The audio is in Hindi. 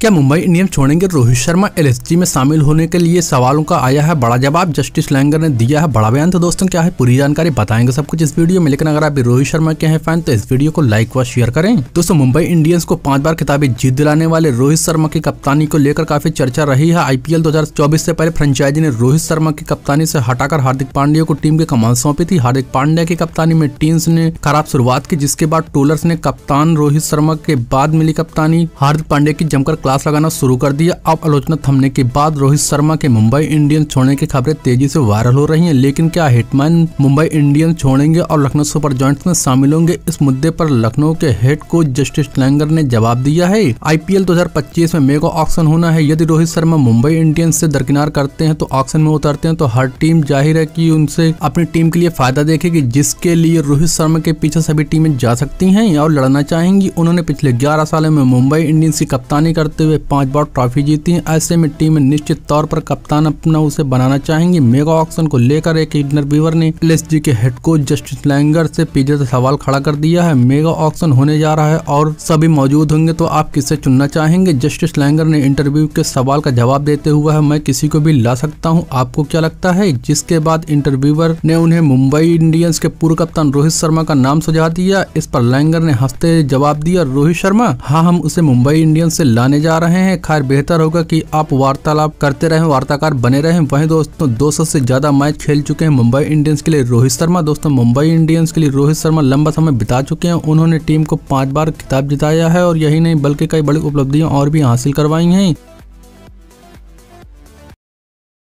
क्या मुंबई इंडियंस छोड़ेंगे रोहित शर्मा एल में शामिल होने के लिए सवालों का आया है बड़ा जवाब जस्टिस लैंगर ने दिया है बड़ा बयान तो दोस्तों क्या है पूरी जानकारी बताएंगे सब कुछ इस वीडियो में लेकिन अगर आप रोहित शर्मा के हैं फैन तो इस वीडियो को लाइक व शेयर करें दोस्तों मुंबई इंडियंस को पांच बार किताबी जीत दिलाने वाले रोहित शर्मा की कप्तानी को लेकर काफी चर्चा रही है आईपीएल दो से पहले फ्रेंचाइजी ने रोहित शर्मा की कप्तानी से हटाकर हार्दिक पांड्या को टीम की कमान सौंपी थी हार्दिक पांड्या की कप्तानी में टीम्स ने खराब शुरुआत की जिसके बाद टोलर्स ने कप्तान रोहित शर्मा के बाद मिली कप्तानी हार्दिक पांड्या की जमकर क्लास लगाना शुरू कर दिया अब आलोचना थमने के बाद रोहित शर्मा के मुंबई इंडियंस छोड़ने की खबरें तेजी से वायरल हो रही हैं लेकिन क्या हेडमैन मुंबई इंडियंस छोड़ेंगे और लखनऊ सुपर जॉइंट्स में शामिल होंगे इस मुद्दे पर लखनऊ के हेड कोच जस्टिस लैंगर ने जवाब दिया है आईपीएल 2025 में मेगा ऑक्शन होना है यदि रोहित शर्मा मुंबई इंडियंस से दरकिनार करते हैं तो ऑक्शन में उतरते हैं तो हर टीम जाहिर है की उनसे अपनी टीम के लिए फायदा देखेगी जिसके लिए रोहित शर्मा के पीछे सभी टीमें जा सकती है और लड़ना चाहेंगी उन्होंने पिछले ग्यारह सालों में मुंबई इंडियंस की कप्तानी करते करते हुए पांच बार ट्रॉफी जीती है ऐसे में टीम निश्चित तौर पर कप्तान अपना उसे बनाना चाहेंगे मेगा ऑक्शन को लेकर एक इंटरव्यूअर ने एल के हेड कोच जस्टिस लैंगर से पीजे से सवाल खड़ा कर दिया है मेगा ऑक्शन होने जा रहा है और सभी मौजूद होंगे तो आप किसे चुनना चाहेंगे जस्टिस लैंगर ने इंटरव्यू के सवाल का जवाब देते हुए है मैं किसी को भी ला सकता हूँ आपको क्या लगता है जिसके बाद इंटरव्यूअर ने उन्हें मुंबई इंडियंस के पूर्व कप्तान रोहित शर्मा का नाम सुझा दिया इस पर लैंगर ने हंसते जवाब दिया रोहित शर्मा हाँ हम उसे मुंबई इंडियंस से लाने जा जा रहे हैं खैर बेहतर होगा कि आप वार्तालाप करते रहें वार्ताकार बने रहें वहीं दोस्तों दो सौ से ज़्यादा मैच खेल चुके हैं मुंबई इंडियंस के लिए रोहित शर्मा दोस्तों मुंबई इंडियंस के लिए रोहित शर्मा लंबा समय बिता चुके हैं उन्होंने टीम को पांच बार खिताब जिताया है और यही नहीं बल्कि कई बड़ी उपलब्धियां और भी हासिल करवाई हैं